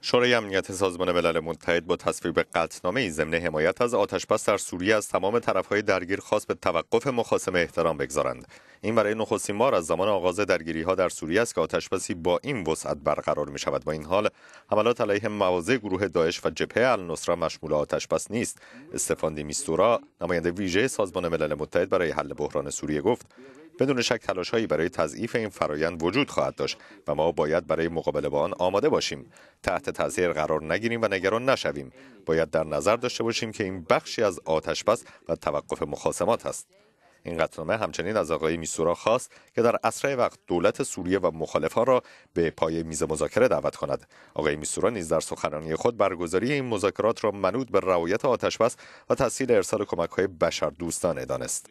شورای امنیت سازمان ملل متحد با تصویب قطعنامه ای ضمن حمایت از آتشبس در سوریه از تمام طرفهای درگیر خواست به توقف مخاسمه احترام بگذارند این برای نخستین بار از زمان آغاز درگیری ها در سوریه است که آتشبسی با این وسعت برقرار می شود با این حال حملات علیه مواضع گروه داعش و جبهه النصرا مشمول آتشبس نیست استفان میستورا نماینده ویژه سازمان ملل متحد برای حل بحران سوریه گفت بدون شک تلاش هایی برای تضعیف این فرایند وجود خواهد داشت و ما باید برای مقابله با آن آماده باشیم تحت تاثیر قرار نگیریم و نگران نشویم باید در نظر داشته باشیم که این بخشی از آتش بس و توقف مخاصمات است این قطعنامه همچنین از آقای میسورا خواست که در اسرع وقت دولت سوریه و مخالفان را به پای میز مذاکره دعوت کند آقای میسورا نیز در سخنرانی خود برگزاری این مذاکرات را منوط به رعایت آتشبس و تسهیل ارسال کمکهای بشردوستانه دانست